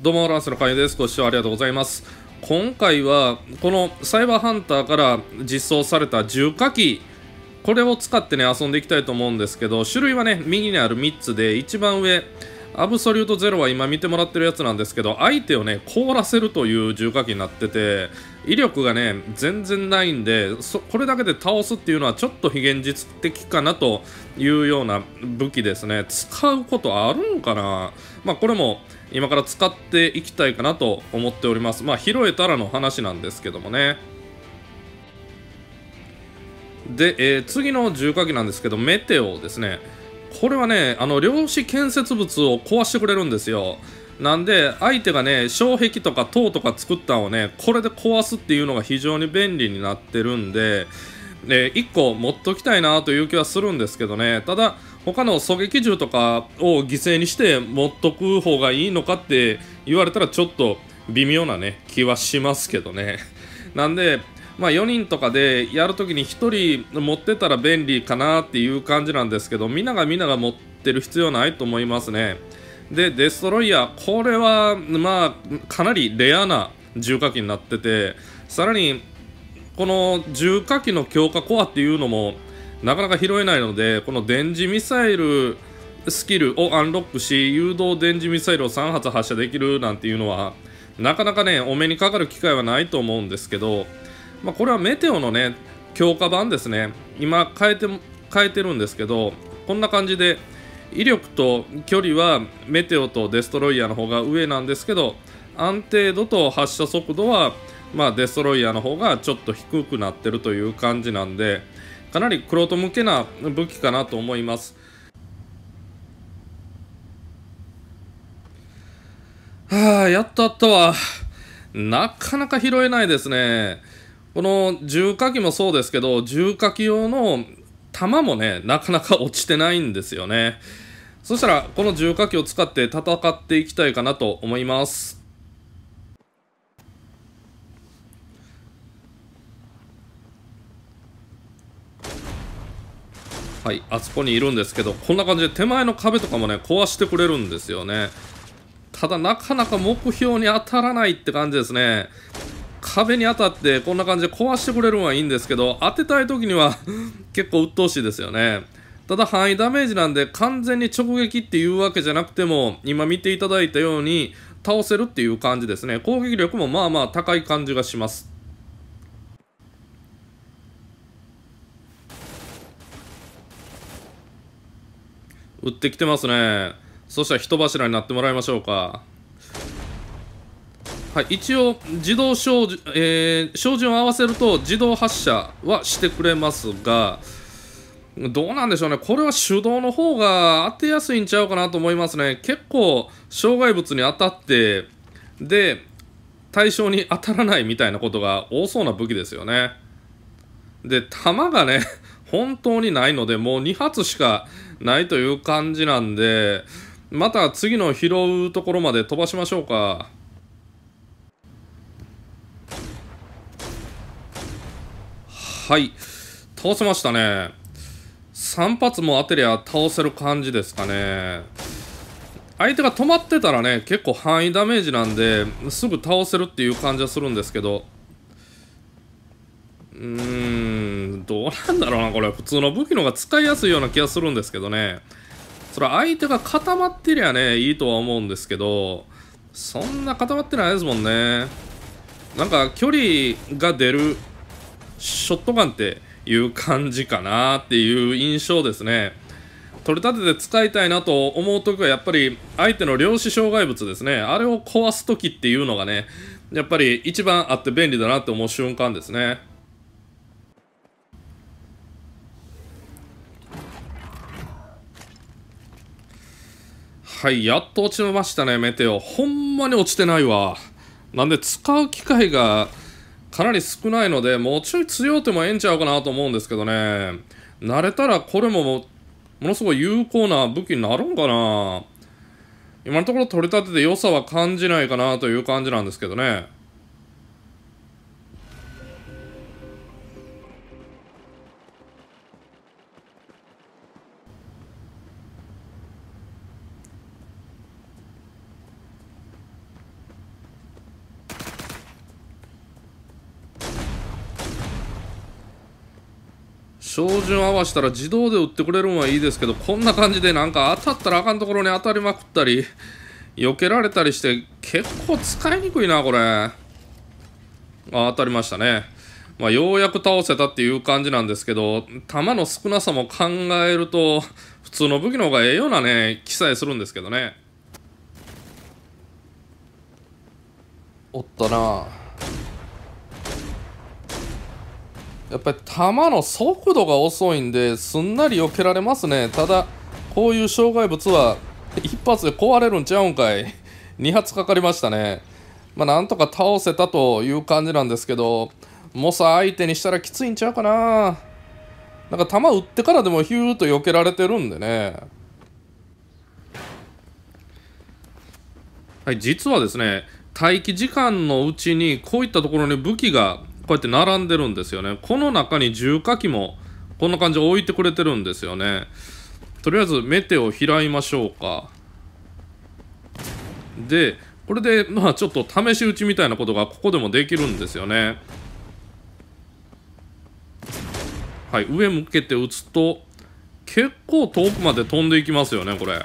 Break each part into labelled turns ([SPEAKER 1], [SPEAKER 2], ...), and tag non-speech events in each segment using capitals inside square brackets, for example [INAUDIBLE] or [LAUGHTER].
[SPEAKER 1] どうも、ランスの会です。ご視聴ありがとうございます。今回は、このサイバーハンターから実装された重火器、これを使ってね、遊んでいきたいと思うんですけど、種類はね、右にある3つで、一番上、アブソリュートゼロは今見てもらってるやつなんですけど、相手をね、凍らせるという重火器になってて、威力がね、全然ないんで、これだけで倒すっていうのはちょっと非現実的かなというような武器ですね。使うことあるんかなまあ、これも、今から使っていきたいかなと思っておりますまあ拾えたらの話なんですけどもねで、えー、次の重火器なんですけどメテオですねこれはねあの量子建設物を壊してくれるんですよなんで相手がね障壁とか塔とか作ったのをねこれで壊すっていうのが非常に便利になってるんで、えー、1個持っときたいなという気はするんですけどねただ他の狙撃銃とかを犠牲にして持っとく方がいいのかって言われたらちょっと微妙なね気はしますけどね [LAUGHS] なんでまあ4人とかでやるときに1人持ってたら便利かなっていう感じなんですけどみんながみんなが持ってる必要ないと思いますねでデストロイヤーこれはまあかなりレアな重火器になっててさらにこの重火器の強化コアっていうのもなかなか拾えないのでこの電磁ミサイルスキルをアンロックし誘導電磁ミサイルを3発発射できるなんていうのはなかなかねお目にかかる機会はないと思うんですけど、まあ、これはメテオのね強化版ですね今変えて変えてるんですけどこんな感じで威力と距離はメテオとデストロイヤーの方が上なんですけど安定度と発射速度はまあ、デストロイヤーの方がちょっと低くなってるという感じなんで、かなりクロート向けな武器かなと思います。はあ、やっとあったわ。なかなか拾えないですね。この重火器もそうですけど、重火器用の弾もね、なかなか落ちてないんですよね。そしたら、この重火器を使って戦っていきたいかなと思います。はいあそこにいるんですけどこんな感じで手前の壁とかもね壊してくれるんですよねただなかなか目標に当たらないって感じですね壁に当たってこんな感じで壊してくれるのはいいんですけど当てたい時には [LAUGHS] 結構鬱陶しいですよねただ範囲ダメージなんで完全に直撃っていうわけじゃなくても今見ていただいたように倒せるっていう感じですね攻撃力もまあまあ高い感じがします売ってきてますね。そしたら人柱になってもらいましょうか。はい、一応、自動照準、えー、照準を合わせると自動発射はしてくれますが、どうなんでしょうね。これは手動の方が当てやすいんちゃうかなと思いますね。結構、障害物に当たって、で、対象に当たらないみたいなことが多そうな武器ですよね。で、弾がね、本当にないので、もう2発しかないという感じなんで、また次の拾うところまで飛ばしましょうか。はい。倒せましたね。3発も当てりゃ倒せる感じですかね。相手が止まってたらね、結構範囲ダメージなんで、すぐ倒せるっていう感じはするんですけど。うーん。どうなんだろうな、これ。普通の武器の方が使いやすいような気がするんですけどね。それ相手が固まってりゃね、いいとは思うんですけど、そんな固まってないですもんね。なんか、距離が出るショットガンっていう感じかなっていう印象ですね。取り立てて使いたいなと思う時はやっぱり相手の量子障害物ですね。あれを壊す時っていうのがね、やっぱり一番あって便利だなって思う瞬間ですね。はいやっと落ちましたねメテオほんまに落ちてないわなんで使う機会がかなり少ないのでもうちょい強うてもええんちゃうかなと思うんですけどね慣れたらこれもものすごい有効な武器になるんかな今のところ取り立てて良さは感じないかなという感じなんですけどね照準合わせたら自動で打ってくれるんはいいですけど、こんな感じでなんか当たったらあかんところに当たりまくったり、避けられたりして、結構使いにくいな、これ。あ、当たりましたね。まあ、ようやく倒せたっていう感じなんですけど、弾の少なさも考えると、普通の武器の方がええようなね、記載するんですけどね。おったなやっぱり弾の速度が遅いんですんなり避けられますねただこういう障害物は [LAUGHS] 一発で壊れるんちゃうんかい2 [LAUGHS] 発かかりましたねまあなんとか倒せたという感じなんですけど猛者相手にしたらきついんちゃうかななんか球打ってからでもヒューと避けられてるんでねはい実はですね待機時間のうちにこういったところに武器がこうやって並んでるんですよねこの中に重火器もこんな感じ置いてくれてるんですよねとりあえずメテを開いましょうかでこれでまあちょっと試し打ちみたいなことがここでもできるんですよねはい上向けて打つと結構遠くまで飛んでいきますよねこれ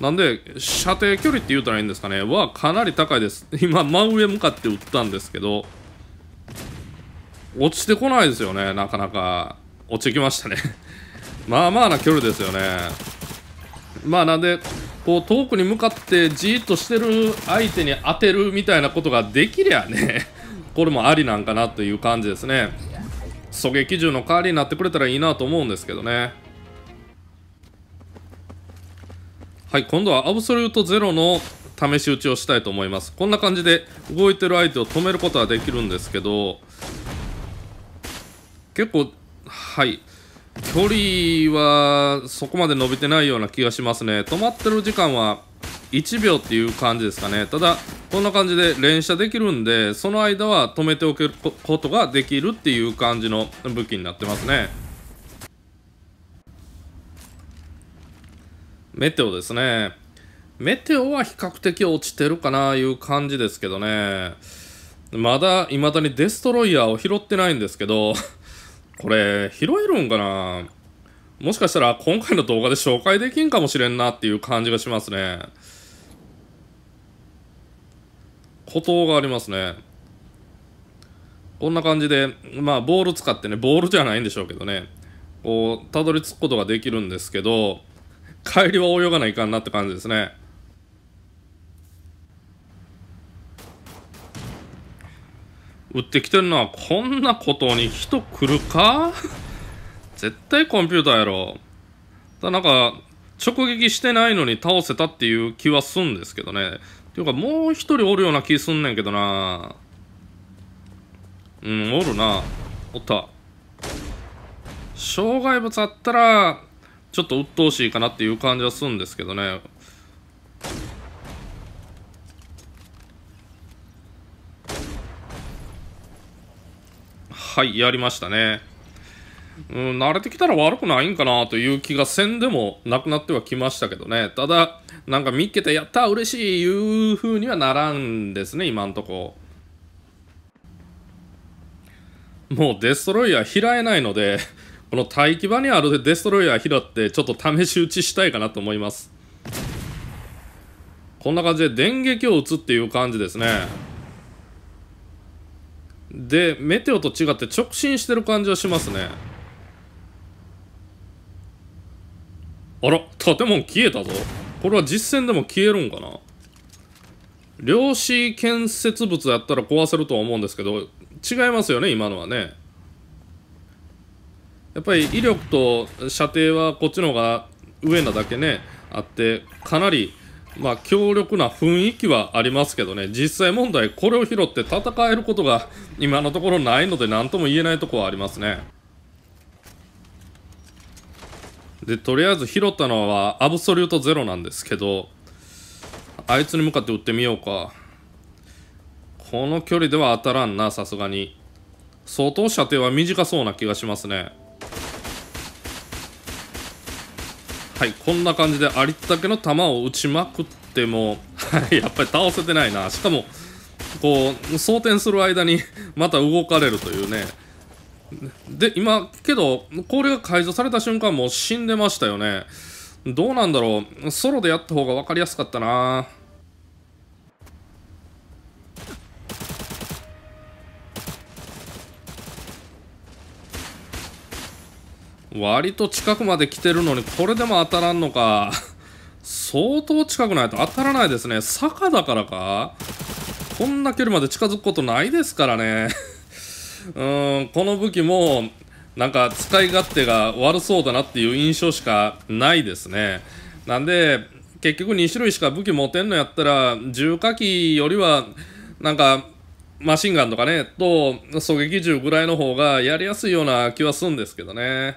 [SPEAKER 1] なんで射程距離って言うたらいいんですかねはかなり高いです今真上向かって打ったんですけど落ちてこないですよねなかなか落ちてきましたね [LAUGHS] まあまあな距離ですよねまあなんでこう遠くに向かってじーっとしてる相手に当てるみたいなことができりゃね [LAUGHS] これもありなんかなという感じですね狙撃銃の代わりになってくれたらいいなと思うんですけどねはい今度はアブソリュートゼロの試し撃ちをしたいと思いますこんな感じで動いてる相手を止めることはできるんですけど結構、はい、距離はそこまで伸びてないような気がしますね。止まってる時間は1秒っていう感じですかね。ただ、こんな感じで連射できるんで、その間は止めておけることができるっていう感じの武器になってますね。メテオですね。メテオは比較的落ちてるかないう感じですけどね。まだ、未だにデストロイヤーを拾ってないんですけどこれ、拾えるんかなもしかしたら今回の動画で紹介できんかもしれんなっていう感じがしますね。孤島がありますね。こんな感じで、まあ、ボール使ってね、ボールじゃないんでしょうけどね、こう、たどり着くことができるんですけど、帰りは泳がないかんなって感じですね。打ってきてるのはこんなことに人来るか [LAUGHS] 絶対コンピューターやろ。だなんか、直撃してないのに倒せたっていう気はすんですけどね。ていうか、もう一人おるような気すんねんけどなうん、おるな。おった。障害物あったら、ちょっと鬱陶しいかなっていう感じはするんですけどね。はいやりましたねうん慣れてきたら悪くないんかなという気がせんでもなくなってはきましたけどねただなんか見っけてやった嬉しいいうふうにはならんですね今んとこもうデストロイヤー拾えないのでこの待機場にあるデストロイヤー拾ってちょっと試し撃ちしたいかなと思いますこんな感じで電撃を打つっていう感じですねでメテオと違って直進してる感じはしますねあら建物消えたぞこれは実戦でも消えるんかな量子建設物やったら壊せるとは思うんですけど違いますよね今のはねやっぱり威力と射程はこっちの方が上なだけねあってかなりまあ、強力な雰囲気はありますけどね、実際問題、これを拾って戦えることが今のところないので、何とも言えないとこはありますね。で、とりあえず拾ったのはアブソリュートゼロなんですけど、あいつに向かって打ってみようか。この距離では当たらんな、さすがに。相当射程は短そうな気がしますね。はい、こんな感じでありったけの球を打ちまくっても、はい、やっぱり倒せてないな。しかも、こう、装填する間にまた動かれるというね。で、今、けど、氷が解除された瞬間もう死んでましたよね。どうなんだろう。ソロでやった方が分かりやすかったな。割と近くまで来てるのに、これでも当たらんのか。[LAUGHS] 相当近くないと当たらないですね。坂だからかこんな距離まで近づくことないですからね。[LAUGHS] うーん、この武器も、なんか使い勝手が悪そうだなっていう印象しかないですね。なんで、結局2種類しか武器持てんのやったら、重火器よりは、なんか、マシンガンとかね、と狙撃銃ぐらいの方がやりやすいような気はするんですけどね。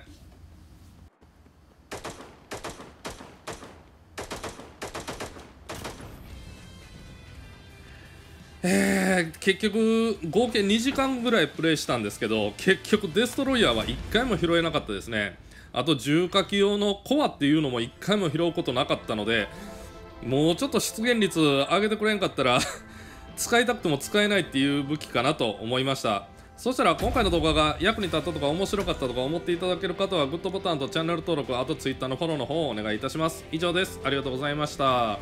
[SPEAKER 1] えー、結局合計2時間ぐらいプレイしたんですけど結局デストロイヤーは1回も拾えなかったですねあと重火器用のコアっていうのも1回も拾うことなかったのでもうちょっと出現率上げてくれんかったら [LAUGHS] 使いたくても使えないっていう武器かなと思いましたそしたら今回の動画が役に立ったとか面白かったとか思っていただける方はグッドボタンとチャンネル登録あと Twitter のフォローの方をお願いいたします以上ですありがとうございました